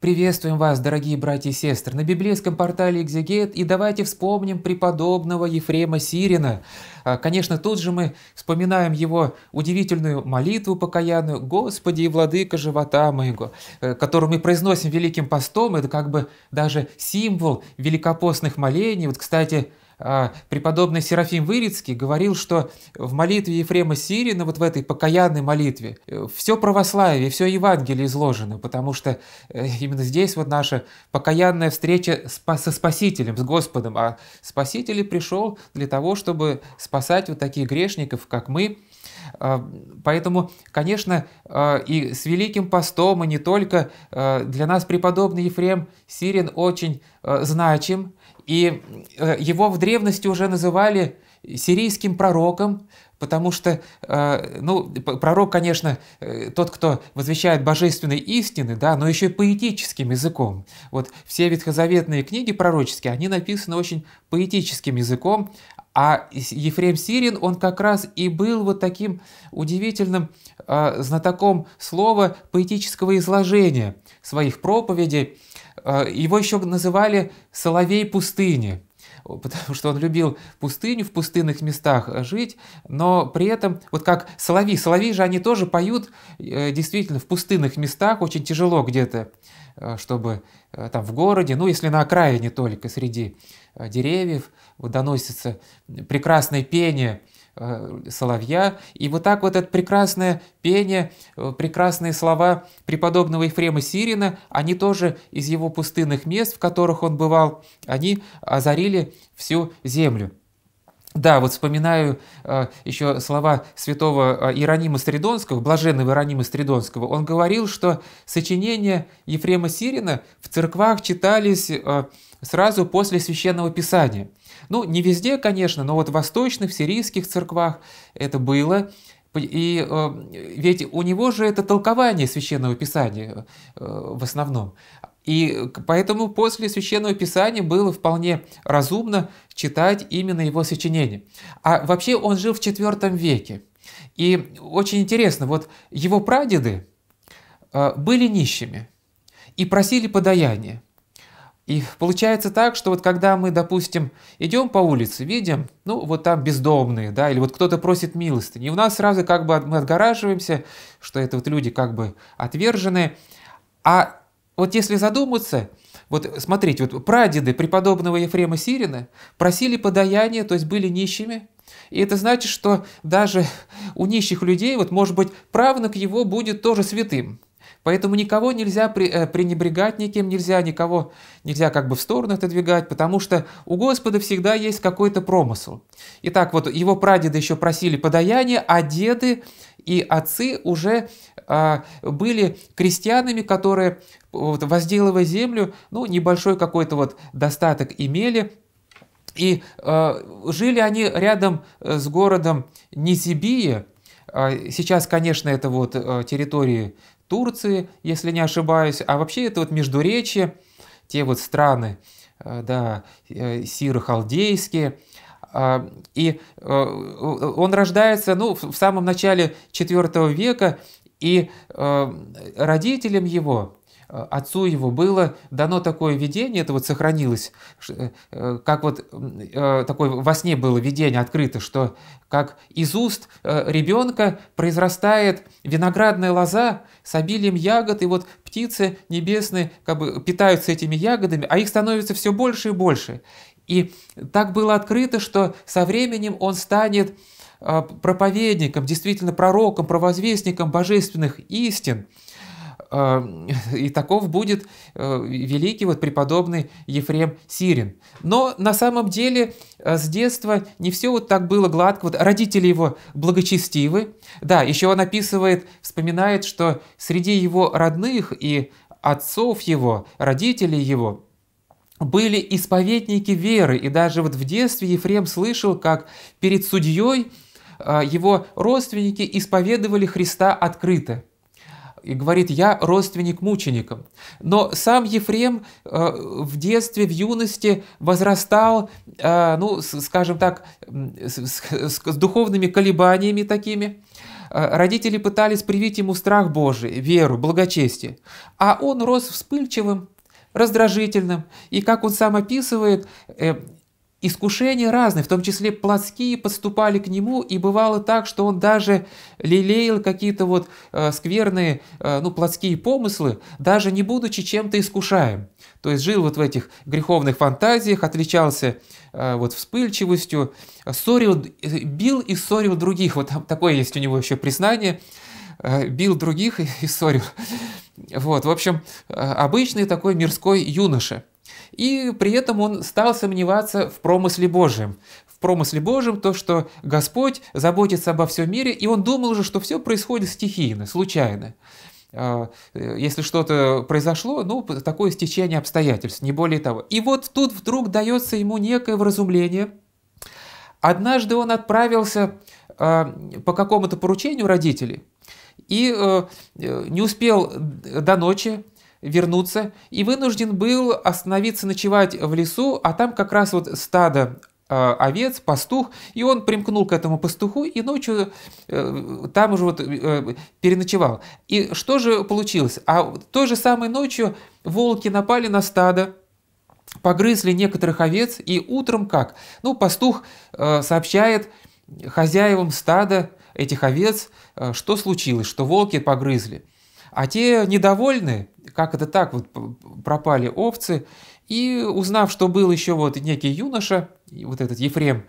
Приветствуем вас, дорогие братья и сестры, на библейском портале «Экзегет» и давайте вспомним преподобного Ефрема Сирина. А, конечно, тут же мы вспоминаем его удивительную молитву покаянную «Господи и владыка живота моего», э, которую мы произносим Великим постом, это как бы даже символ великопостных молений. Вот, кстати, а, преподобный Серафим Вырицкий говорил, что в молитве Ефрема Сирина, вот в этой покаянной молитве, э, все православие, все Евангелие изложено, потому что э, именно здесь вот наша покаянная встреча со Спасителем, с Господом, а Спаситель пришел для того, чтобы спасать вот таких грешников, как мы, а, Поэтому, конечно, а, и с Великим Постом, и не только, для нас преподобный Ефрем Сирин очень значим, и э, его в древности уже называли сирийским пророком, потому что, э, ну, пророк, конечно, э, тот, кто возвещает божественные истины, да, но еще и поэтическим языком. Вот все ветхозаветные книги пророческие, они написаны очень поэтическим языком, а Ефрем Сирин, он как раз и был вот таким удивительным знатоком слова поэтического изложения своих проповедей, Э, его еще называли «Соловей пустыни», потому что он любил пустыню, в пустынных местах э, жить, но при этом, вот как Солови, Солови же они тоже поют э, действительно в пустынных местах, очень тяжело где-то, чтобы там в городе, ну если на окраине только, среди деревьев, вот, доносится прекрасное пение – Э, соловья. И вот так вот это прекрасное пение, э, прекрасные слова преподобного Ефрема Сирина, они тоже из его пустынных мест, в которых он бывал, они озарили всю землю. Да, вот вспоминаю э, еще слова святого э, Иеронима Стридонского, блаженного Иеронима Стридонского. Он говорил, что сочинения Ефрема Сирина в церквах читались э, сразу после Священного Писания. Ну, не везде, конечно, но вот в восточных, в сирийских церквах это было. И э, ведь у него же это толкование священного писания э, в основном. И поэтому после Священного Писания было вполне разумно читать именно его сочинение. А вообще он жил в IV веке. И очень интересно, вот его прадеды э, были нищими и просили подаяния. И получается так, что вот когда мы, допустим, идем по улице, видим, ну, вот там бездомные, да, или вот кто-то просит милостыни, и у нас сразу как бы мы отгораживаемся, что это вот люди как бы отверженные, а вот если задуматься, вот смотрите, вот прадеды преподобного Ефрема Сирина просили подаяния, то есть были нищими, и это значит, что даже у нищих людей, вот может быть, правнук его будет тоже святым. Поэтому никого нельзя э, пренебрегать никем, нельзя никого, нельзя как бы в сторону отодвигать, потому что у Господа всегда есть какой-то промысл. Итак, вот его прадеды еще просили подаяние, а деды и отцы уже а, были крестьянами, которые, вот, возделывая землю, ну, небольшой какой-то вот достаток имели, и э, жили они рядом э, с городом Низибия. А, сейчас, конечно, это вот э, территории Турции, если не ошибаюсь, а вообще это вот Междуречие, те вот страны, э, да, сиро-халдейские, а, и э, э, он рождается ну, в самом начале IV века, и э, родителям его, отцу его было дано такое видение, это вот сохранилось, как вот такое во сне было видение открыто, что как из уст ребенка произрастает виноградная лоза с обилием ягод, и вот птицы небесные как бы питаются этими ягодами, а их становится все больше и больше. И так было открыто, что со временем он станет а, проповедником, действительно пророком, провозвестником божественных истин. А, и таков будет э, великий вот преподобный Ефрем Сирин. Но на самом деле э, с детства не все вот так было гладко. Вот родители его благочестивы. Да, еще он описывает, вспоминает, что среди его родных и отцов его, родителей его – были исповедники веры, и даже вот в детстве Ефрем слышал, как перед судьей а, его родственники исповедовали Христа открыто. И говорит, я родственник мученикам. Но сам Ефрем а, в детстве, в юности возрастал, а, ну, скажем так, с, с духовными колебаниями такими. Родители пытались привить ему страх Божий, веру, благочестие. А он рос вспыльчивым, раздражительным. И как он сам описывает, э, искушения разные, в том числе плотские подступали к нему, и бывало так, что он даже лелеял какие-то вот э, скверные, э, ну, плотские помыслы, даже не будучи чем-то искушаем. То есть жил вот в этих греховных фантазиях, отличался э, вот вспыльчивостью, ссорил, э, бил и ссорил других, вот там такое есть у него еще признание, э, бил других и, и ссорил. Вот, в общем, э, обычный такой мирской юноша. И при этом он стал сомневаться в промысле Божьем. В промысле Божьем то, что Господь заботится обо всем мире, и он думал уже, что все происходит стихийно, случайно. А, э, если что-то произошло, ну, такое стечение обстоятельств, не более того. И вот тут вдруг дается ему некое вразумление. Однажды он отправился а, по какому-то поручению родителей и э, э, не успел до ночи вернуться и вынужден был остановиться ночевать в лесу, а там как раз вот стадо э, овец, пастух, и он примкнул к этому пастуху и ночью э, там уже вот э, переночевал. И что же получилось? А той же самой ночью волки напали на стадо, погрызли некоторых овец, и утром как? Ну, пастух э, сообщает хозяевам стада, этих овец, э, что случилось, что волки погрызли. А те недовольны, как это так, вот пропали овцы, и узнав, что был еще вот некий юноша, вот этот Ефрем,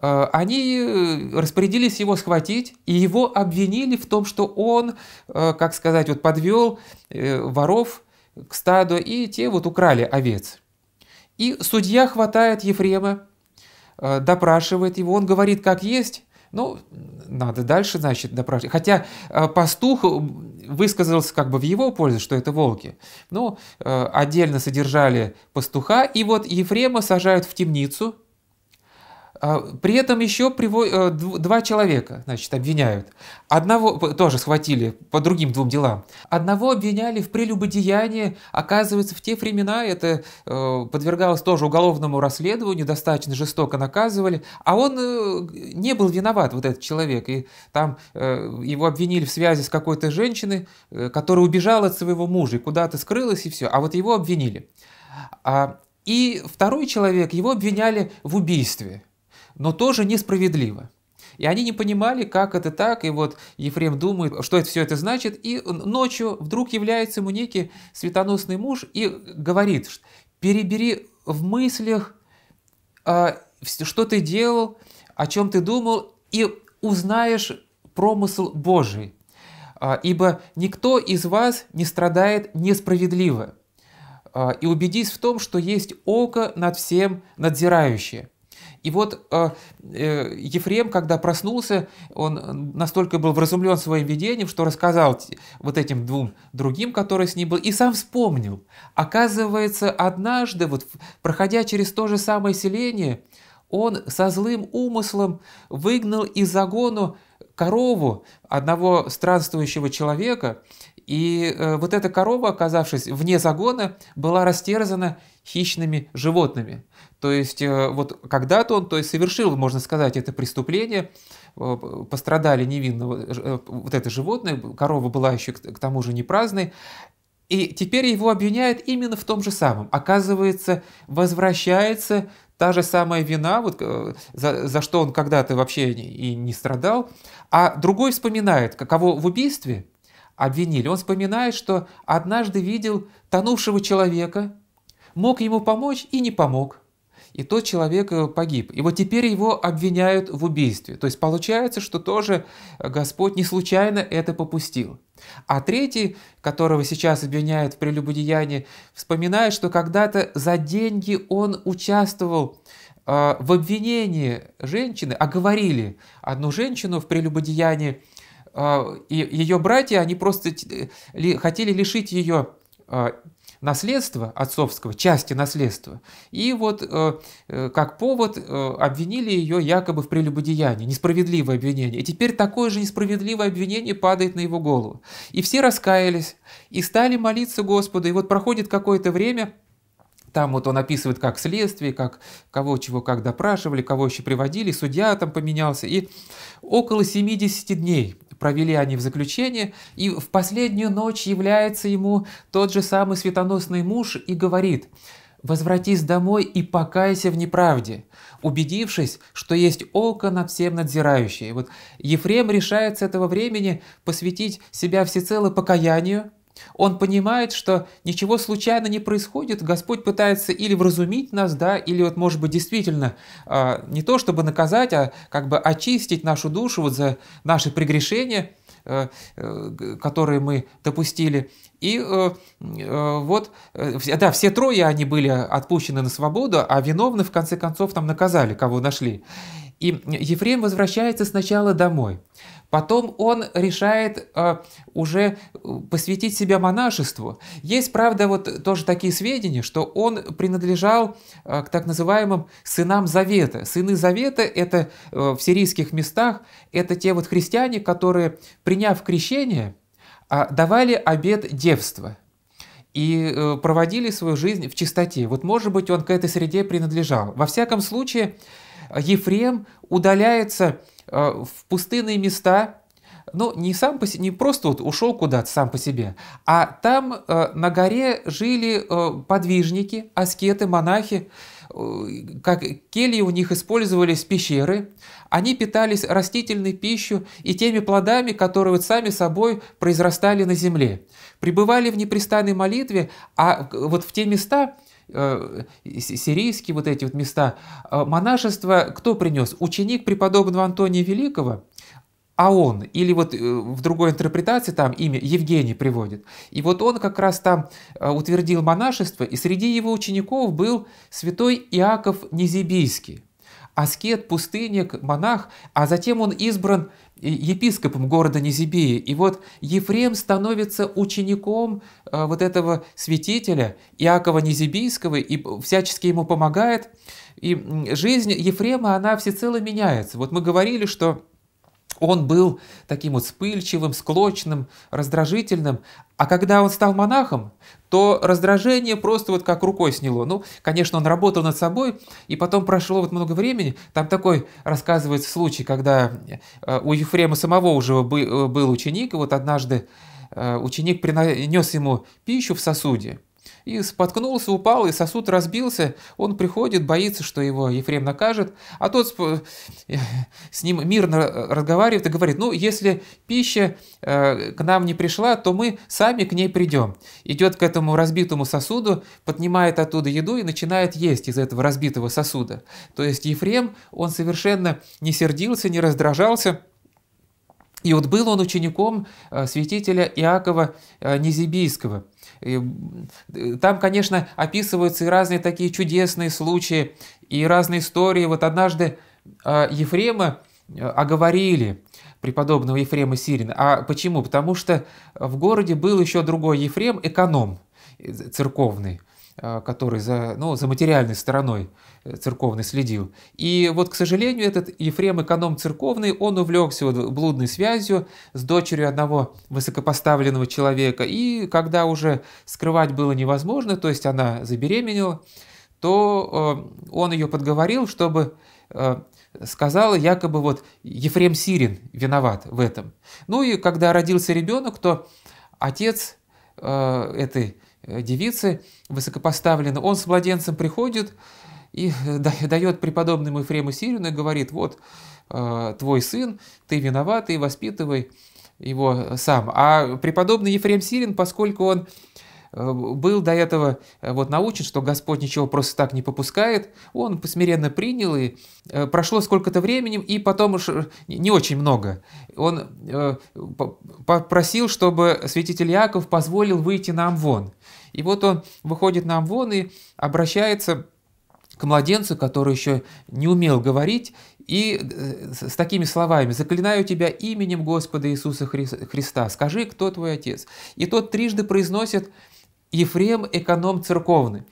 э, они э, распорядились его схватить, и его обвинили в том, что он, как сказать, вот подвел воров к стаду, и те вот украли овец. И судья хватает Ефрема, допрашивает его, он говорит как есть, ну, надо дальше, значит, допрашивать. Хотя э, пастух э, высказался как бы в его пользу, что это волки. Ну, э, отдельно содержали пастуха, и вот Ефрема сажают в темницу, а, при этом еще э, два человека значит, обвиняют. Одного тоже схватили по другим двум делам. Одного обвиняли в прелюбодеянии. Оказывается, в те времена это э, подвергалось тоже уголовному расследованию, достаточно жестоко наказывали. А он э, не был виноват, вот этот человек. И там его обвинили в связи с какой-то женщиной, которая убежала от своего мужа и куда-то скрылась, и все. А вот его обвинили. А, и второй человек, его обвиняли в убийстве но тоже несправедливо. И они не понимали, как это так, и вот Ефрем думает, что это все это значит, и ночью вдруг является ему некий светоносный муж и говорит, перебери в мыслях, а, что ты делал, о чем ты думал, и узнаешь промысл Божий, а, ибо никто из вас не страдает несправедливо, а, и убедись в том, что есть око над всем надзирающее. И вот э, э, Ефрем, когда проснулся, он настолько был вразумлен своим видением, что рассказал вот этим двум другим, которые с ним были, и сам вспомнил. Оказывается, однажды, вот, проходя через то же самое селение, он со злым умыслом выгнал из загону корову одного странствующего человека, и э, вот эта корова, оказавшись вне загона, была растерзана хищными животными. То есть э, вот когда-то он то есть, совершил, можно сказать, это преступление, э, пострадали невинно э, вот это животное, корова была еще к тому же не праздной, и теперь его обвиняют именно в том же самом. Оказывается, возвращается та же самая вина, вот, за, за что он когда-то вообще и не страдал, а другой вспоминает, кого в убийстве обвинили. Он вспоминает, что однажды видел тонувшего человека, мог ему помочь и не помог – и тот человек э, погиб. И вот теперь его обвиняют в убийстве. То есть получается, что тоже Господь не случайно это попустил. А третий, которого сейчас обвиняют в прелюбодеянии, вспоминает, что когда-то за деньги он участвовал э, в обвинении женщины, оговорили а одну женщину в прелюбодеянии, э, и ее братья, они просто хотели лишить ее наследства, отцовского, части наследства, и вот э, э как повод э, обвинили ее якобы в прелюбодеянии, несправедливое обвинение. И теперь такое же несправедливое обвинение падает на его голову. И все раскаялись, и стали молиться Господу, и вот проходит какое-то время, там вот он описывает, как следствие, как кого чего как допрашивали, кого еще приводили, судья там поменялся. И около 70 дней провели они в заключении, и в последнюю ночь является ему тот же самый светоносный муж и говорит «Возвратись домой и покайся в неправде», убедившись, что есть око над всем надзирающее. Вот Ефрем решает с этого времени посвятить себя всецело покаянию, он понимает, что ничего случайно не происходит. Господь пытается или вразумить нас, да, или вот, может быть, действительно а, не то чтобы наказать, а как бы очистить нашу душу вот за наши прегрешения, э, э, которые мы допустили. И э, вот, да, все трое они были отпущены на свободу, а виновны в конце концов там наказали, кого нашли. И Ефрем возвращается сначала домой. Потом он решает э, уже э, посвятить себя монашеству. Есть, правда, вот тоже такие сведения, что он принадлежал э, к так называемым сынам Завета. Сыны Завета – это э, в сирийских местах, это те вот христиане, которые, приняв крещение, э, давали обет девства и э, проводили свою жизнь в чистоте. Вот, может быть, он к этой среде принадлежал. Во всяком случае, э, Ефрем удаляется а, в пустынные места, ну, не, сам по, не просто вот ушел куда-то сам по себе, а там э, на горе жили э, подвижники, аскеты, монахи, э, как кельи у них использовались пещеры, они питались растительной пищей и теми плодами, которые вот сами собой произрастали на земле. Пребывали в непрестанной молитве, а вот в те места, Э, сирийские вот эти вот места. Э, монашество кто принес? Ученик преподобного Антония Великого, а он, или вот э, в другой интерпретации там имя Евгений приводит. И вот он как раз там утвердил монашество, и среди его учеников был святой Иаков Незибийский аскет, пустынник, монах, а затем он избран епископом города Низибии И вот Ефрем становится учеником э, вот этого святителя Иакова Незибийского и всячески ему помогает. И жизнь Ефрема, она всецело меняется. Вот мы говорили, что он был таким вот вспыльчивым, склочным, раздражительным, а когда он стал монахом, то раздражение просто вот как рукой сняло. Ну, конечно, он работал над собой, и потом прошло вот много времени. Там такой рассказывается случай, когда э, у Ефрема самого уже э, был ученик, и вот однажды э, ученик принес ему пищу в сосуде, и споткнулся, упал, и сосуд разбился. Он приходит, боится, что его Ефрем накажет. А тот э, с, ним мирно разговаривает и говорит, ну, если пища э, к нам не пришла, то мы сами к ней придем. Идет к этому разбитому сосуду, поднимает оттуда еду и начинает есть из этого разбитого сосуда. То есть Ефрем, он совершенно не сердился, не раздражался, и вот был он учеником э, святителя Иакова Незибийского. И э, там, конечно, описываются и разные такие чудесные случаи, и разные истории. Вот однажды а, Ефрема э, оговорили, преподобного Ефрема Сирина. А почему? Потому что в городе был еще другой Ефрем, эконом э, церковный – Э, который за, ну, за материальной стороной э, церковной следил. И вот, к сожалению, этот Ефрем эконом церковный, он увлекся вот блудной связью с дочерью одного высокопоставленного человека. И когда уже скрывать было невозможно, то есть она забеременела, то э, он ее подговорил, чтобы сказала якобы вот Ефрем Сирин виноват в этом. Ну и когда родился ребенок, то отец этой Э, девицы высокопоставлены. он с младенцем приходит и э, дает преподобному Ефрему Сирину и говорит, вот, э, твой сын, ты виноват, и воспитывай его сам. А преподобный Ефрем Сирин, поскольку он был до этого вот научен, что Господь ничего просто так не попускает, он посмиренно принял, и прошло сколько-то времени, и потом уж не очень много. Он попросил, чтобы святитель Яков позволил выйти нам вон. И вот он выходит на Амвон и обращается к младенцу, который еще не умел говорить, и э, с такими словами «Заклинаю тебя именем Господа Иисуса Христа, скажи, кто твой отец?» И тот трижды произносит «Ефрем, эконом церковный».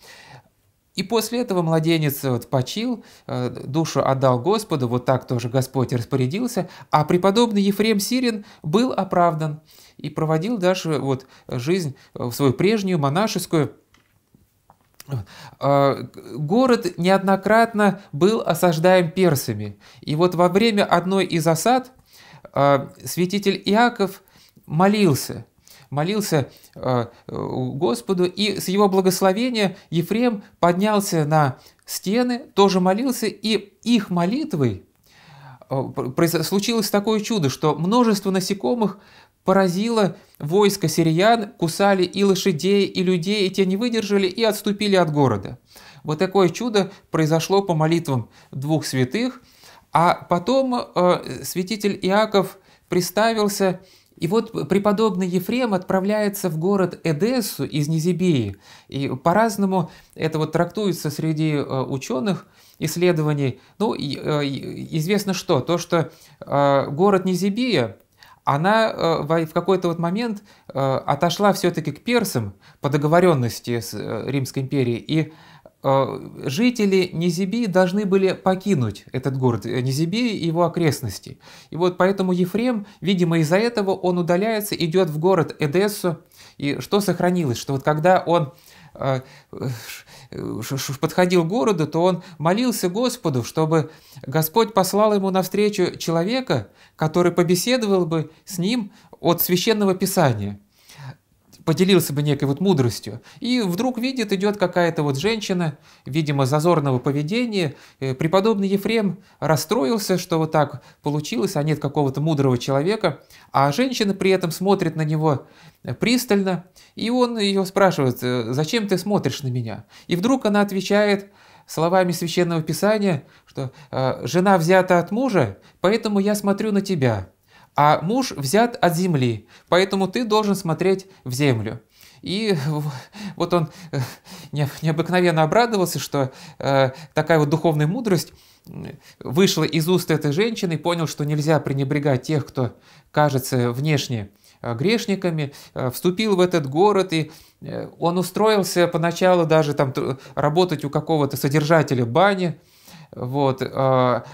И после этого младенец вот почил, э, душу отдал Господу, вот так тоже Господь распорядился, а преподобный Ефрем Сирин был оправдан и проводил даже вот жизнь в свою прежнюю монашескую. А, город неоднократно был осаждаем персами. И вот во время одной из осад а, святитель Иаков молился – молился а, Господу, и с его благословения Ефрем поднялся на стены, тоже молился, и их молитвой случилось такое чудо, что множество насекомых поразило войско сириян, кусали и лошадей, и людей, и те не выдержали и отступили от города. Вот такое чудо произошло по молитвам двух святых, а потом э, святитель Иаков представился. и вот преподобный Ефрем отправляется в город Эдессу из Низибии, и по-разному это вот трактуется среди э, ученых, исследований. Ну, э, известно что? То, что э, город Низибия она э, в какой-то вот момент э, отошла все-таки к персам по договоренности с э, Римской империей, и жители Низиби должны были покинуть этот город Низиби и его окрестности. И вот поэтому Ефрем, видимо, из-за этого он удаляется, идет в город Эдессу. И что сохранилось? Что вот когда он а, подходил к городу, то он молился Господу, чтобы Господь послал ему навстречу человека, который побеседовал бы с ним от священного писания – поделился бы некой вот мудростью. И вдруг видит, идет какая-то вот женщина, видимо, зазорного поведения. Э, преподобный Ефрем расстроился, что вот так получилось, а нет какого-то мудрого человека. А женщина при этом смотрит на него пристально, и он ее спрашивает, «Э, зачем ты смотришь на меня? И вдруг она отвечает, словами священного писания, что «Э, жена взята от мужа, поэтому я смотрю на тебя а муж взят от земли, поэтому ты должен смотреть в землю. И вот он э, необыкновенно обрадовался, что э, такая вот духовная мудрость вышла из уст этой женщины и понял, что нельзя пренебрегать тех, кто кажется внешне э, грешниками, вступил в этот город, и он устроился поначалу даже там работать у какого-то содержателя бани, вот, а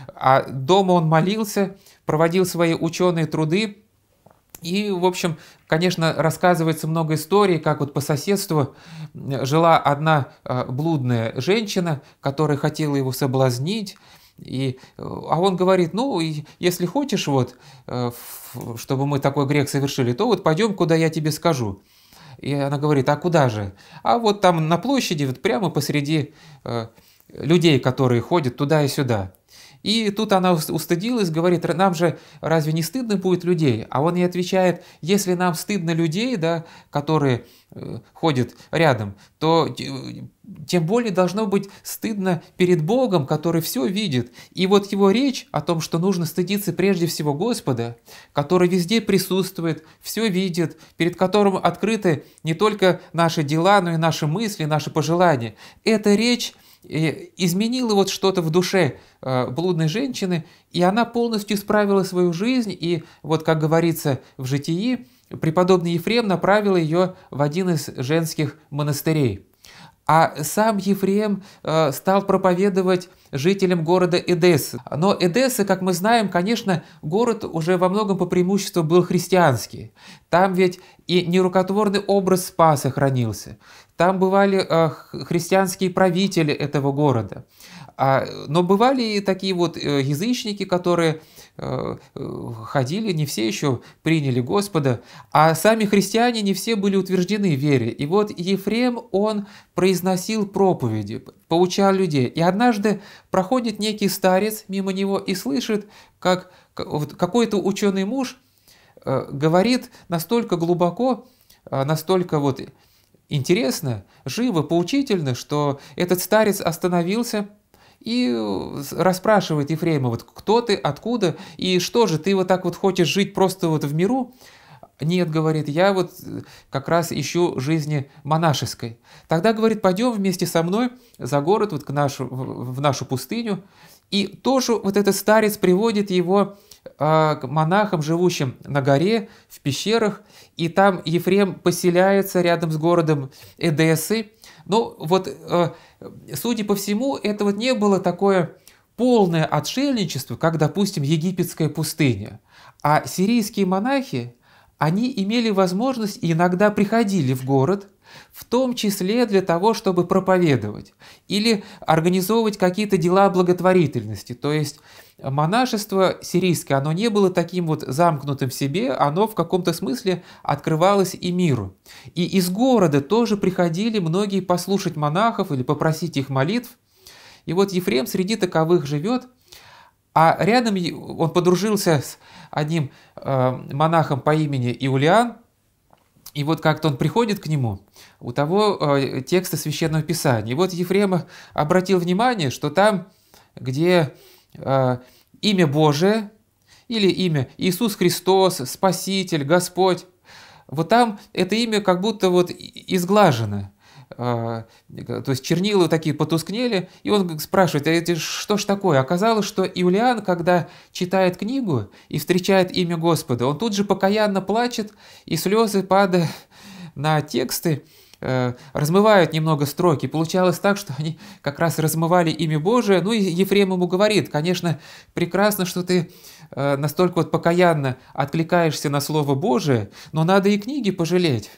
дома он молился, проводил свои ученые труды. И, в общем, конечно, рассказывается много историй, как вот по соседству жила одна э, блудная женщина, которая хотела его соблазнить. И, э, а он говорит, ну, если хочешь, вот, э, чтобы мы такой грех совершили, то вот пойдем, куда я тебе скажу. И она говорит, а куда же? А вот там на площади, вот прямо посреди людей, которые ходят туда и сюда. И тут она устыдилась, говорит, нам же разве не стыдно будет людей? А он ей отвечает, если нам стыдно людей, да, которые э, ходят рядом, то э, тем более должно быть стыдно перед Богом, который все видит. И вот его речь о том, что нужно стыдиться прежде всего Господа, который везде присутствует, все видит, перед которым открыты не только наши дела, но и наши мысли, наши пожелания. Эта речь изменило вот что-то в душе э, блудной женщины, и она полностью исправила свою жизнь, и вот, как говорится в житии, преподобный Ефрем направил ее в один из женских монастырей. А сам Ефрем э, стал проповедовать жителям города Эдесс. Но Эдесса, как мы знаем, конечно, город уже во многом по преимуществу был христианский. Там ведь и нерукотворный образ Спаса хранился. Там бывали а, христианские правители этого города. А, но бывали и такие вот э, язычники, которые э, э, ходили, не все еще приняли Господа, а сами христиане не все были утверждены в вере. И вот Ефрем, он произносил проповеди, поучал людей. И однажды проходит некий старец мимо него и слышит, как какой-то ученый муж говорит настолько глубоко, настолько вот Интересно, живо, поучительно, что этот старец остановился и э, расспрашивает Ефрема, вот кто ты, откуда, и что же, ты вот так вот хочешь жить просто вот в миру? Нет, говорит, я вот э, как раз ищу жизни монашеской. Тогда, говорит, пойдем вместе со мной за город, вот к нашу, в нашу пустыню. И тоже вот этот старец приводит его а, к монахам, живущим на горе, в пещерах, и там Ефрем поселяется рядом с городом Эдессы. Ну вот, э, судя по всему, это вот не было такое полное отшельничество, как, допустим, египетская пустыня. А сирийские монахи, они имели возможность и иногда приходили в город – в том числе для того, чтобы проповедовать или организовывать какие-то дела благотворительности. То есть монашество сирийское, оно не было таким вот замкнутым в себе, оно в каком-то смысле открывалось и миру. И из города тоже приходили многие послушать монахов или попросить их молитв. И вот Ефрем среди таковых живет, а рядом он подружился с одним э, монахом по имени Иулиан – и вот как-то он приходит к нему, у того э, текста Священного Писания. И вот Ефрем обратил внимание, что там, где э, имя Божие или имя Иисус Христос, Спаситель, Господь, вот там это имя как будто вот изглажено. А, э, то есть чернила такие потускнели, и он спрашивает, а это что ж такое? Оказалось, что Иулиан, когда читает книгу и встречает имя Господа, он тут же покаянно плачет, и слезы падают на тексты, э, размывают немного строки. Получалось так, что они как раз размывали имя Божие. Ну и Ефрем ему говорит, конечно, прекрасно, что ты Э, настолько вот покаянно откликаешься на Слово Божие, но надо и книги пожалеть.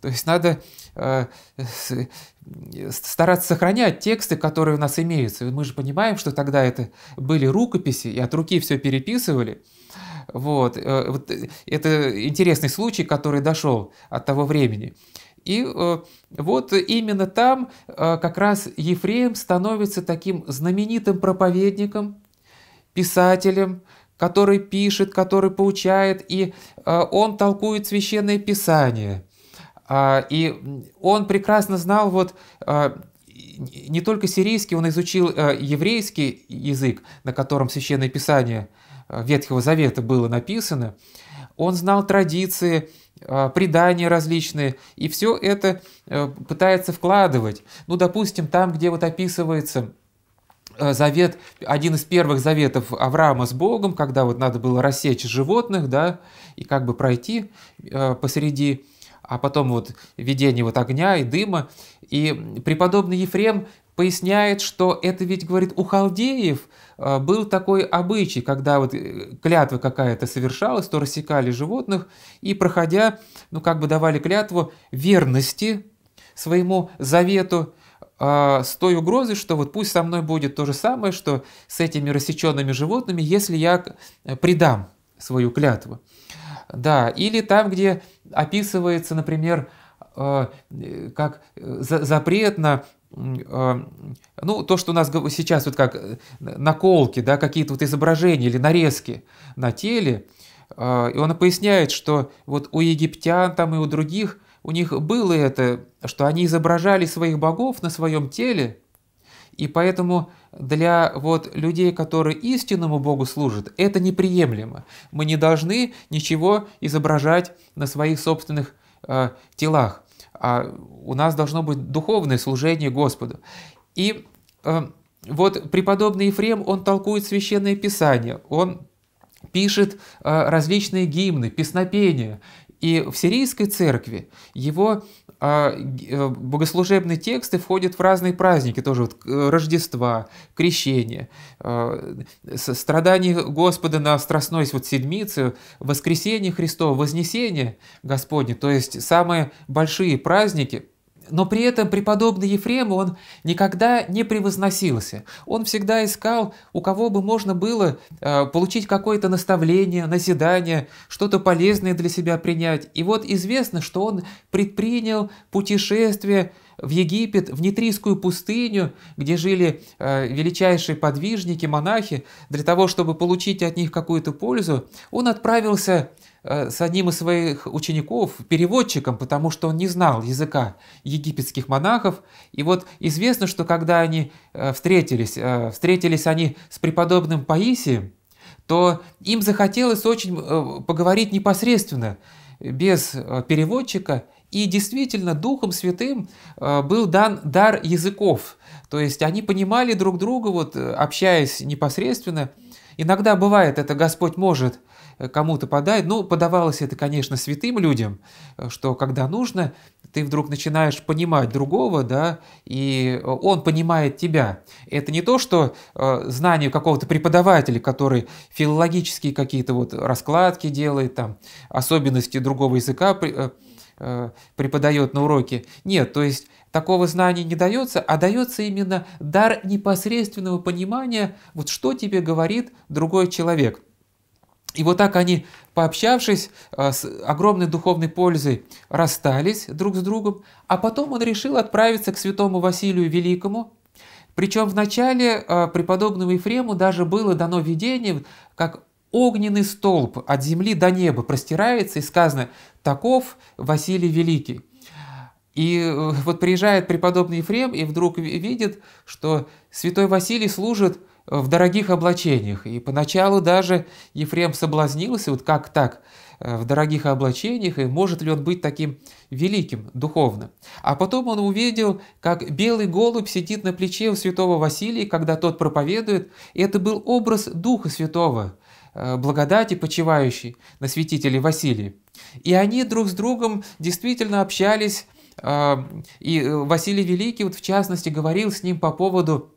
То есть надо э, э, стараться сохранять тексты, которые у нас имеются. Мы же понимаем, что тогда это были рукописи, и от руки все переписывали. Вот. вот это интересный случай, который дошел от того времени. И вот именно там как раз Ефреем становится таким знаменитым проповедником, писателем, который пишет, который получает, и э, он толкует священное писание. А, и он прекрасно знал вот э, не только сирийский, он изучил э, еврейский язык, на котором священное писание Ветхого Завета было написано. Он знал традиции, предания различные, и все это пытается вкладывать. Ну, допустим, там, где вот описывается Э, завет, один из первых заветов Авраама с Богом, когда вот надо было рассечь животных, да, и как бы пройти э, посреди, а потом вот видение вот огня и дыма. И преподобный Ефрем поясняет, что это ведь, говорит, у халдеев э, был такой обычай, когда вот э, клятва какая-то совершалась, то рассекали животных, и проходя, ну как бы давали клятву верности своему завету, а, с той угрозой, что вот пусть со мной будет то же самое, что с этими рассеченными животными, если я э, предам свою клятву. Да, или там, где описывается, например, а, э, как э, запрет на а, ну, то, что у нас сейчас вот как наколки, да, какие-то вот изображения или нарезки на теле, и он поясняет, что вот у египтян там и у других – у них было это, что они изображали своих богов на своем теле, и поэтому для вот людей, которые истинному Богу служат, это неприемлемо. Мы не должны ничего изображать на своих собственных э, телах, а у нас должно быть духовное служение Господу. И э, вот преподобный Ефрем, он толкует священное писание, он пишет э, различные гимны, песнопения, и в сирийской церкви его а, э, богослужебные тексты входят в разные праздники, тоже вот э, Рождества, Крещение, а, страдания Господа на Страстной вот Седмице, Воскресение Христово, Вознесение Господне, то есть самые большие праздники – но при этом преподобный Ефрем, он никогда не превозносился. Он всегда искал, у кого бы можно было э, получить какое-то наставление, назидание, что-то полезное для себя принять. И вот известно, что он предпринял путешествие в Египет, в Нитрийскую пустыню, где жили э, величайшие подвижники, монахи, для того, чтобы получить от них какую-то пользу, он отправился э, с одним из своих учеников, переводчиком, потому что он не знал языка египетских монахов. И вот известно, что когда они э, встретились, встретились они с преподобным Паисием, то им захотелось очень поговорить непосредственно, без переводчика – и действительно, Духом Святым э, был дан дар языков. То есть они понимали друг друга, вот, э, общаясь непосредственно. Иногда бывает, это Господь может э, кому-то подать. но ну, подавалось это, конечно, святым людям, что когда нужно, ты вдруг начинаешь понимать другого, да, и он понимает тебя. Это не то, что знание какого-то преподавателя, который филологические какие-то вот раскладки делает, там, особенности другого языка Э, преподает на уроке. Нет, то есть такого знания не дается, а дается именно дар непосредственного понимания, вот что тебе говорит другой человек. И вот так они, пообщавшись, э, с огромной духовной пользой расстались друг с другом, а потом он решил отправиться к святому Василию Великому. Причем вначале э, преподобному Ефрему даже было дано видение, как огненный столб от земли до неба простирается, и сказано «таков Василий Великий». И э, вот приезжает преподобный Ефрем и вдруг видит, что святой Василий служит в дорогих облачениях. И поначалу даже Ефрем соблазнился, вот как так, э, в дорогих облачениях, и может ли он быть таким великим духовно. А потом он увидел, как белый голубь сидит на плече у святого Василия, когда тот проповедует, и это был образ Духа Святого – Э, благодати, почивающий на святителе Василии. И они друг с другом действительно общались, э, и э, Василий Великий, вот в частности, говорил с ним по поводу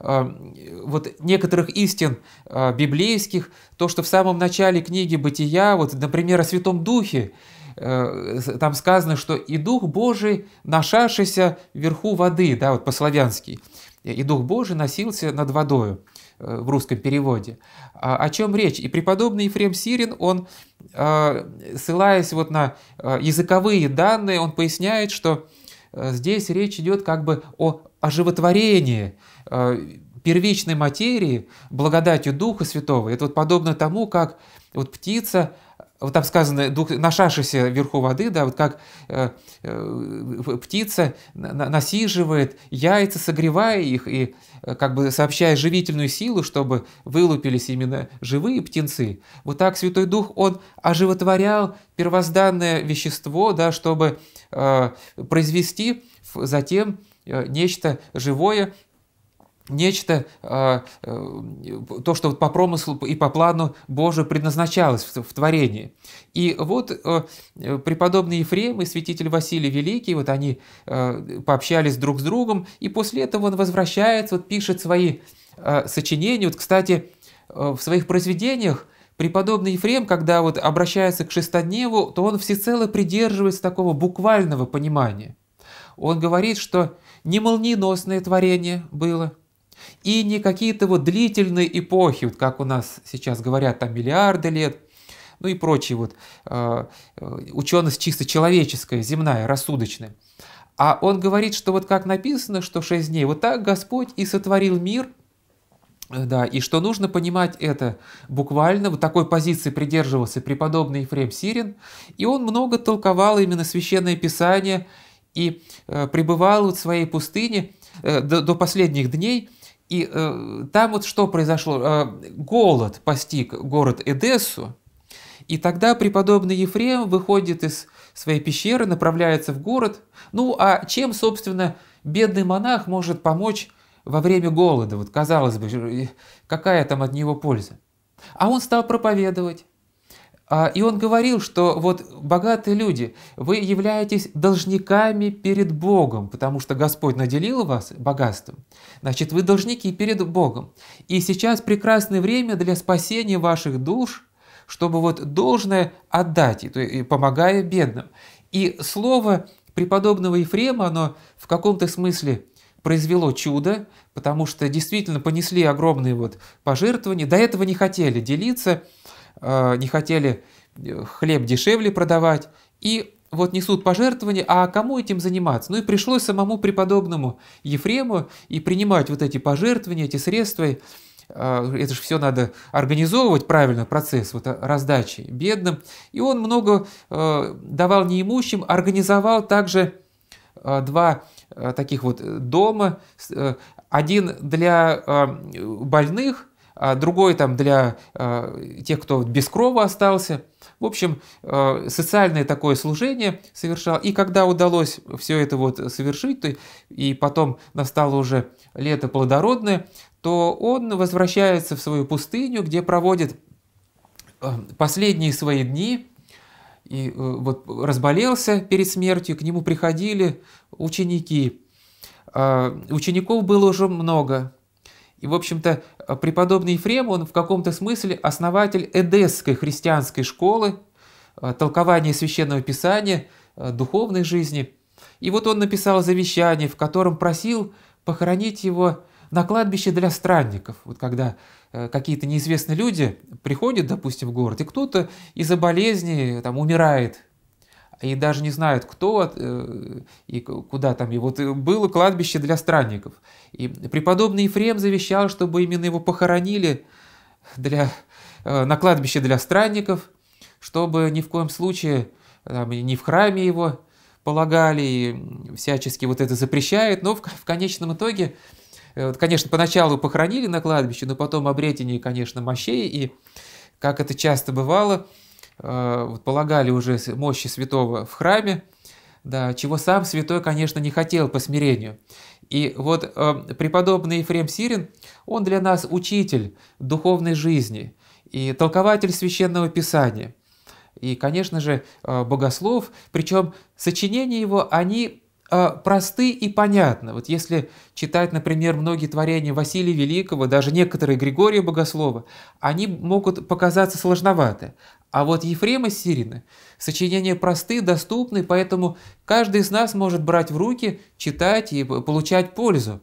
вот некоторых истин библейских, то, что в самом начале книги «Бытия», вот, например, о Святом Духе, там сказано, что и Дух Божий, нашавшийся вверху воды, да, вот по-славянски, и Дух Божий носился над водою. Э, в русском переводе. А, о чем речь? И преподобный Ефрем Сирин, он, а, ссылаясь вот на а, языковые данные, он поясняет, что э, здесь речь идет как бы о оживотворении э, первичной материи благодатью Духа Святого. Это вот подобно тому, как вот птица – вот там сказано, дух, нашавшийся вверху воды, да, вот как э, э, птица насиживает яйца, согревая их и э, как бы сообщая живительную силу, чтобы вылупились именно живые птенцы. Вот так Святой Дух, он оживотворял первозданное вещество, да, чтобы э, произвести затем э, нечто живое, нечто, а, э, то, что по промыслу и по плану Божию предназначалось в творении. И вот э, преподобный Ефрем и святитель Василий Великий, вот они э, пообщались друг с другом, и после этого он возвращается, вот пишет свои сочинения. Вот, кстати, в своих произведениях преподобный Ефрем, когда вот обращается к шестодневу, то он всецело придерживается такого буквального понимания. Он говорит, что не молниеносное творение было – и не какие-то вот длительные эпохи, вот как у нас сейчас говорят, там миллиарды лет, ну и прочие вот э, э, ученость чисто человеческая, земная, рассудочная. А он говорит, что вот как написано, что шесть дней, вот так Господь и сотворил мир, да, и что нужно понимать это буквально, вот такой позиции придерживался преподобный Ефрем Сирин, и он много толковал именно Священное Писание и э, пребывал вот в своей пустыне до последних дней – и э, там вот что произошло? Э, голод постиг город Эдессу, и тогда преподобный Ефрем выходит из своей пещеры, направляется в город. Ну, а чем, собственно, бедный монах может помочь во время голода? Вот, казалось бы, какая там от него польза? А он стал проповедовать, а, и он говорил, что вот богатые люди, вы являетесь должниками перед Богом, потому что Господь наделил вас богатством. Значит, вы должники перед Богом. И сейчас прекрасное время для спасения ваших душ, чтобы вот должное отдать, то есть помогая бедным. И слово преподобного Ефрема, оно в каком-то смысле произвело чудо, потому что действительно понесли огромные вот пожертвования, до этого не хотели делиться – Э, не хотели э, хлеб дешевле продавать, и вот несут пожертвования, а кому этим заниматься? Ну и пришлось самому преподобному Ефрему и принимать вот эти пожертвования, эти средства, э, это же все надо организовывать правильно, процесс вот, раздачи бедным. И он много давал неимущим, организовал также два таких вот дома, один для больных, а другой там для э, тех, кто без крова остался. В общем, э, социальное такое служение совершал. И когда удалось все это вот совершить, то, и потом настало уже лето плодородное, то он возвращается в свою пустыню, где проводит а, последние свои дни, и э, вот разболелся перед смертью, к нему приходили ученики. Учеников было уже много, и, в общем-то, э, преподобный Ефрем, он в каком-то смысле основатель эдесской христианской школы, э, толкования священного писания, э, духовной жизни. И вот он написал завещание, в котором просил похоронить его на кладбище для странников. Вот когда какие-то неизвестные люди приходят, допустим, в город, и кто-то из-за болезни там, умирает и даже не знают, кто э, и куда там. И вот э, было кладбище для странников. И преподобный Ефрем завещал, чтобы именно его похоронили для, э, на кладбище для странников, чтобы ни в коем случае там, не в храме его полагали, и всячески вот это запрещает. Но в, в конечном итоге, конечно, поначалу похоронили на кладбище, но потом обретение, конечно, мощей, и как это часто бывало – Э, вот, полагали уже мощи святого в храме, да, чего сам святой, конечно, не хотел по смирению. И вот э, преподобный Ефрем Сирин, он для нас учитель духовной жизни и толкователь священного писания. И, конечно же, э, богослов, причем сочинения его, они э, просты и понятны. Вот если читать, например, многие творения Василия Великого, даже некоторые Григория Богослова, они могут показаться сложноваты. А вот Ефрема Сирина сочинения просты, доступны, поэтому каждый из нас может брать в руки, читать и получать пользу.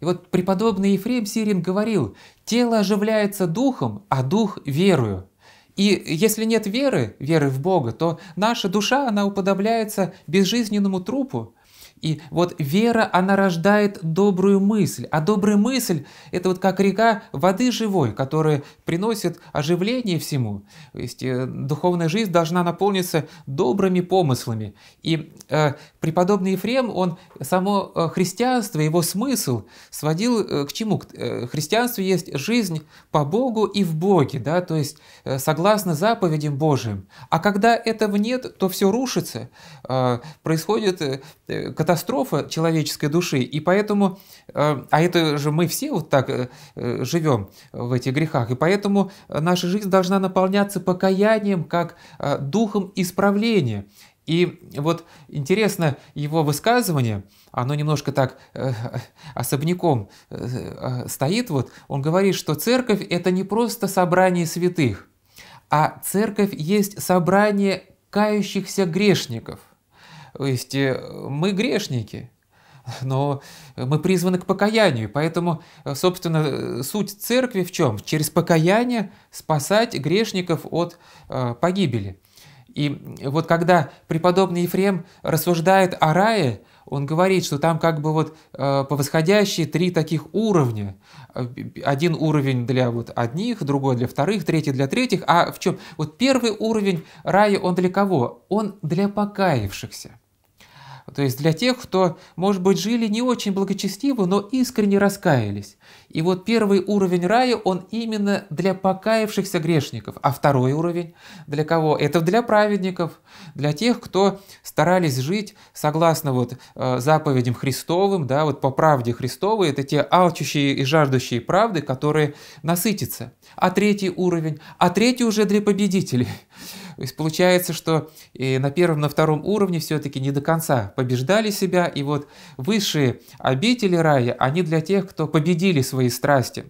И вот преподобный Ефрем Сирин говорил, тело оживляется духом, а дух верою. И если нет веры, веры в Бога, то наша душа, она уподобляется безжизненному трупу, и вот вера, она рождает добрую мысль. А добрая мысль – это вот как река воды живой, которая приносит оживление всему. То есть э, духовная жизнь должна наполниться добрыми помыслами. И э, преподобный Ефрем, он само э, христианство, его смысл сводил э, к чему? К, э, есть жизнь по Богу и в Боге, да, то есть согласно заповедям Божьим. А когда этого нет, то все рушится, э, происходит э, катастрофа человеческой души, и поэтому, э, а это же мы все вот так э, э, живем в этих грехах, и поэтому наша жизнь должна наполняться покаянием, как духом исправления. И вот интересно его высказывание, оно немножко так особняком стоит, вот он говорит, что церковь это не просто собрание святых, а церковь есть собрание кающихся грешников – то есть э, мы грешники, но мы призваны к покаянию. Поэтому, э, собственно, суть церкви в чем? Через покаяние спасать грешников от э, погибели. И вот когда преподобный Ефрем рассуждает о рае, он говорит, что там как бы вот э, по восходящей три таких уровня. Один уровень для вот одних, другой для вторых, третий для третьих. А в чем? Вот первый уровень рая, он для кого? Он для покаявшихся. То есть для тех, кто, может быть, жили не очень благочестиво, но искренне раскаялись. И вот первый уровень рая, он именно для покаявшихся грешников. А второй уровень для кого? Это для праведников, для тех, кто старались жить согласно вот э, заповедям Христовым, да, вот по правде Христовой, это те алчущие и жаждущие правды, которые насытятся. А третий уровень, а третий уже для победителей – то есть получается, что э, на первом, на втором уровне все-таки не до конца побеждали себя, и вот высшие обители рая, они для тех, кто победили свои страсти.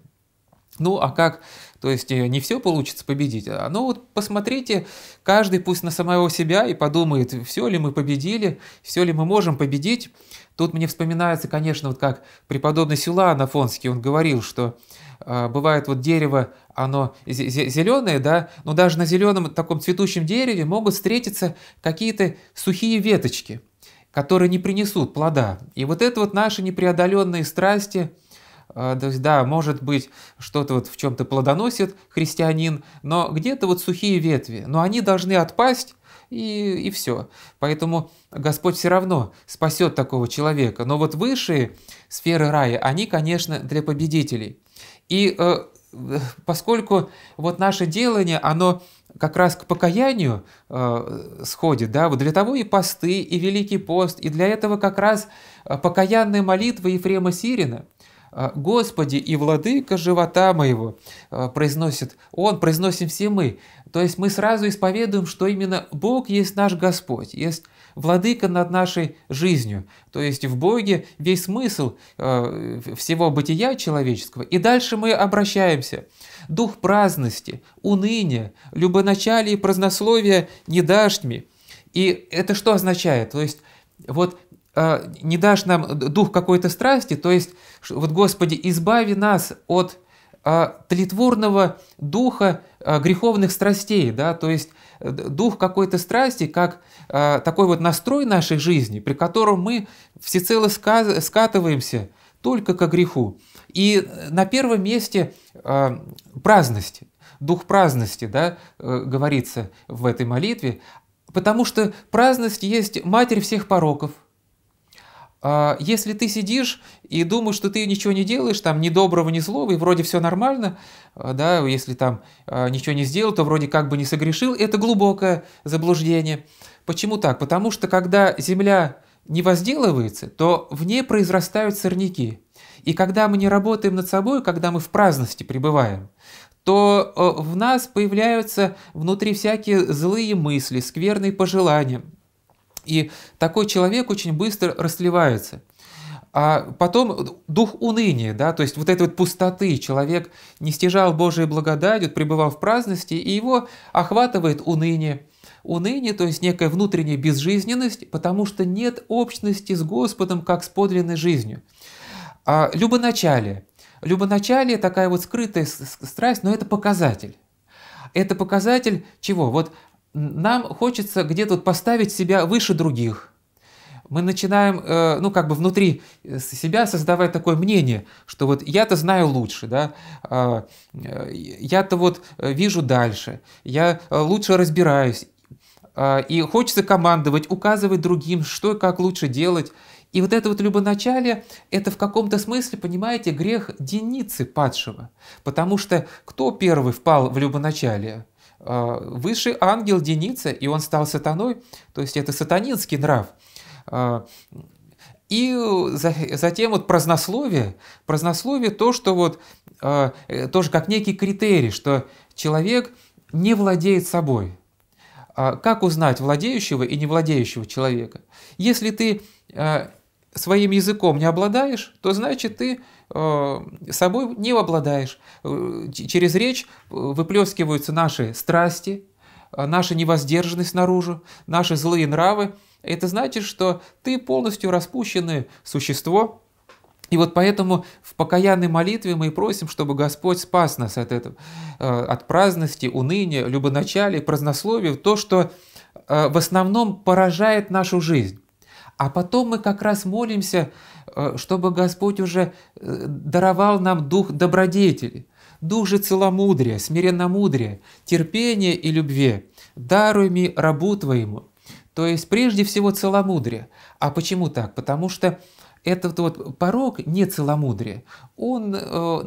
Ну, а как то есть э, не все получится победить, а ну вот посмотрите, каждый пусть на самого себя и подумает, все ли мы победили, все ли мы можем победить. Тут мне вспоминается, конечно, вот как преподобный Силуан Анафонский, он говорил, что э, бывает вот дерево, оно зеленое, да, но даже на зеленом таком цветущем дереве могут встретиться какие-то сухие веточки, которые не принесут плода. И вот это вот наши непреодоленные страсти – а, то есть, да, может быть, что-то вот в чем-то плодоносит христианин, но где-то вот сухие ветви, но они должны отпасть, и, и все. Поэтому Господь все равно спасет такого человека. Но вот высшие сферы рая, они, конечно, для победителей. И э, поскольку вот наше делание, оно как раз к покаянию э, сходит, да, вот для того и посты, и Великий пост, и для этого как раз э, покаянная молитва Ефрема Сирина – «А, Господи и Владыка живота моего, а, произносит Он, произносим все мы. То есть мы сразу исповедуем, что именно Бог есть наш Господь, есть Владыка над нашей жизнью. То есть в Боге весь смысл а, всего бытия человеческого. И дальше мы обращаемся. Дух праздности, уныния, любоначалие и празднословия не дашь мне. И это что означает? То есть вот а, не дашь нам дух какой-то страсти, то есть, вот, Господи, избави нас от а, тлетворного духа а, греховных страстей, да, то есть э, дух какой-то страсти, как такой вот настрой нашей жизни, при котором мы всецело скатываемся только к греху. И на первом месте праздность, дух праздности, да, э, говорится в этой молитве, потому что праздность есть матерь всех пороков – а, если ты сидишь и думаешь, что ты ничего не делаешь, там ни доброго, ни злого, и вроде все нормально, а, да, если там а, ничего не сделал, то вроде как бы не согрешил, это глубокое заблуждение. Почему так? Потому что когда земля не возделывается, то в ней произрастают сорняки. И когда мы не работаем над собой, когда мы в праздности пребываем, то э, в нас появляются внутри всякие злые мысли, скверные пожелания, и такой человек очень быстро расливается. А потом дух уныния, да, то есть вот этой вот пустоты. Человек не стяжал Божией благодатью, пребывал в праздности, и его охватывает уныние. Уныние, то есть некая внутренняя безжизненность, потому что нет общности с Господом, как с подлинной жизнью. А любоначалие. Любоначалие такая вот скрытая страсть, но это показатель. Это показатель чего? Вот нам хочется где-то поставить себя выше других. Мы начинаем, э, ну, как бы внутри э, себя создавать такое мнение, что вот я-то знаю лучше, да, а, э, я-то вот вижу дальше, я лучше разбираюсь. А, и хочется командовать, указывать другим, что и как лучше делать. И вот это вот любоначалие, это в каком-то смысле, понимаете, грех деницы падшего. Потому что кто первый впал в любоначалие? А, высший ангел Деница, и он стал сатаной, то есть это сатанинский нрав. А, и затем вот празднословие, празднословие то, что вот а, э, тоже как некий критерий, что человек не владеет собой. Как узнать владеющего и не владеющего человека? Если ты своим языком не обладаешь, то значит ты э, собой не обладаешь. Э, через речь э, выплескиваются наши страсти, наша невоздержанность наружу, наши злые нравы. Это значит, что ты полностью распущенное существо, и вот поэтому в покаянной молитве мы и просим, чтобы Господь спас нас от этого, от праздности, уныния, любоначалия, празднословия, то, что в основном поражает нашу жизнь. А потом мы как раз молимся, э, чтобы Господь уже э, даровал нам дух добродетели, дух же целомудрия, смиренномудрия, терпения и любви. Даруй ми рабу Твоему. То есть прежде всего целомудрие. А почему так? Потому что этот вот порог не целомудрие, он э,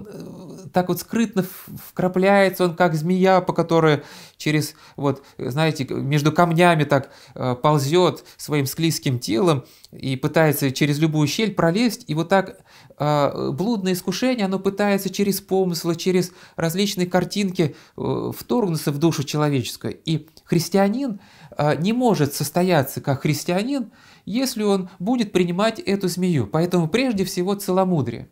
так вот скрытно вкрапляется, он как змея, по которой через, вот, знаете, между камнями так э, ползет своим склизким телом и пытается через любую щель пролезть, и вот так э, блудное искушение, оно пытается через помыслы, через различные картинки э, вторгнуться в душу человеческую. И христианин э, не может состояться как христианин, если он будет принимать эту змею. Поэтому прежде всего целомудрие.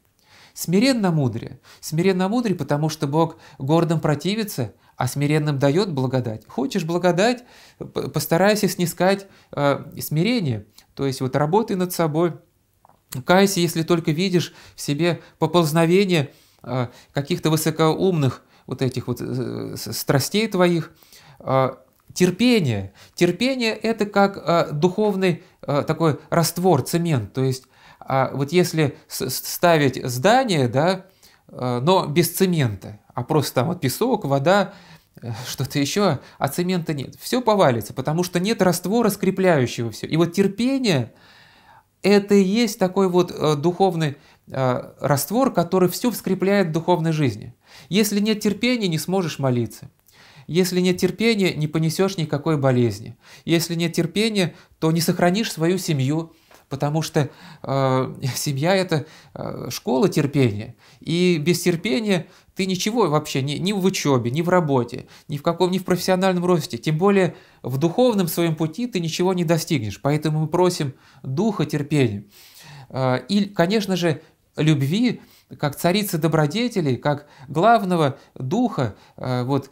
Смиренно мудрее. Смиренно мудрее, потому что Бог гордым противится, а смиренным дает благодать. Хочешь благодать, постарайся снискать э, смирение. То есть вот работай над собой, кайся, если только видишь в себе поползновение э, каких-то высокоумных вот этих вот э, страстей твоих, э, терпение. Терпение это как э, духовный э, такой раствор, цемент. То есть э, вот если ставить здание, да, э, но без цемента, а просто там вот песок, вода, э, что-то еще, а цемента нет. Все повалится, потому что нет раствора, скрепляющего все. И вот терпение – это и есть такой вот э, духовный раствор, который все скрепляет в духовной жизни. Если нет терпения, не сможешь молиться. Если нет терпения, не понесешь никакой болезни. Если нет терпения, то не сохранишь свою семью, потому что э, семья это э, школа терпения. И без терпения ты ничего вообще ни, ни в учебе, ни в работе, ни в каком, ни в профессиональном росте, тем более в духовном своем пути ты ничего не достигнешь. Поэтому мы просим духа терпения. Э, и, конечно же, любви как царицы добродетелей, как главного духа, э, вот,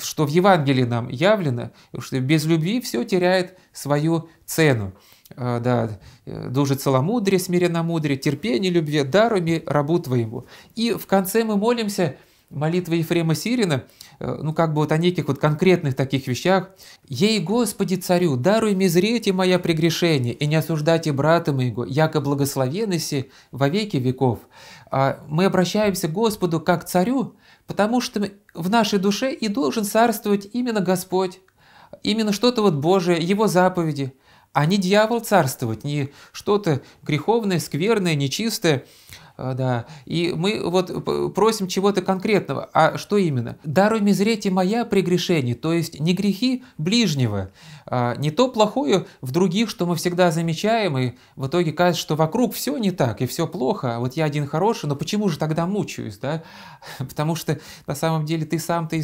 что в Евангелии нам явлено, что без любви все теряет свою цену. Э, да, э, дуже целомудрие, смиренно мудрее, терпение, любви, даруми рабу твоему. И в конце мы молимся – молитва Ефрема Сирина, э, ну как бы вот о неких вот конкретных таких вещах. «Ей, Господи, царю, даруй мизрете моя прегрешение, и не осуждайте брата моего, яко благословенности во веки веков». А мы обращаемся к Господу как к царю, потому что в нашей душе и должен царствовать именно Господь, именно что-то вот Божие, Его заповеди, а не дьявол царствовать, не что-то греховное, скверное, нечистое. А, да. И мы вот просим чего-то конкретного. А что именно? «Даруй мизрете моя при грешении», то есть не грехи ближнего, а не то плохое в других, что мы всегда замечаем, и в итоге кажется, что вокруг все не так, и все плохо, а вот я один хороший, но почему же тогда мучаюсь, да? Потому что на самом деле ты сам-то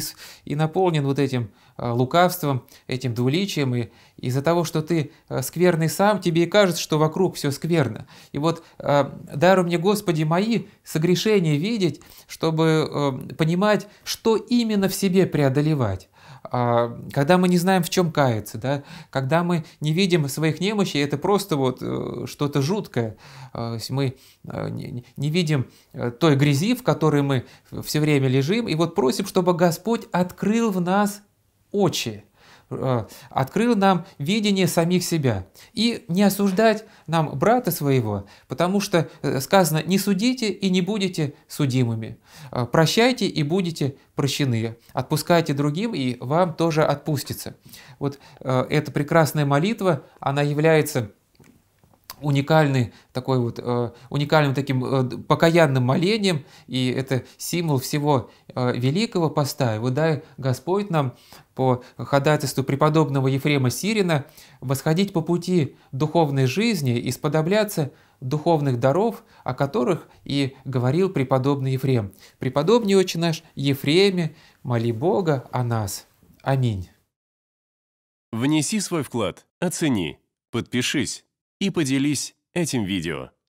и наполнен вот этим Э, лукавством, этим двуличием, и из-за того, что ты э, скверный сам, тебе и кажется, что вокруг все скверно. И вот э, даруй мне, Господи, мои согрешения видеть, чтобы понимать, что именно в себе преодолевать а, когда мы не знаем, в чем каяться, да, когда мы не видим своих немощей, это просто вот что-то жуткое. А, мы не видим той грязи, в которой мы все время лежим, и вот просим, чтобы Господь открыл в нас очи, э, открыл нам видение самих себя. И не осуждать нам брата своего, потому что э, сказано «не судите и не будете судимыми, э, прощайте и будете прощены, отпускайте другим и вам тоже отпустится». Вот эта прекрасная молитва, она является уникальный такой вот уникальным таким покаянным молением и это символ всего великого поста и вот дай Господь нам по ходатайству преподобного Ефрема Сирина восходить по пути духовной жизни и сподобляться духовных даров, о которых и говорил преподобный Ефрем. Преподобный Отче наш Ефреме, моли Бога о нас. Аминь. Внеси свой вклад, оцени, подпишись и поделись этим видео.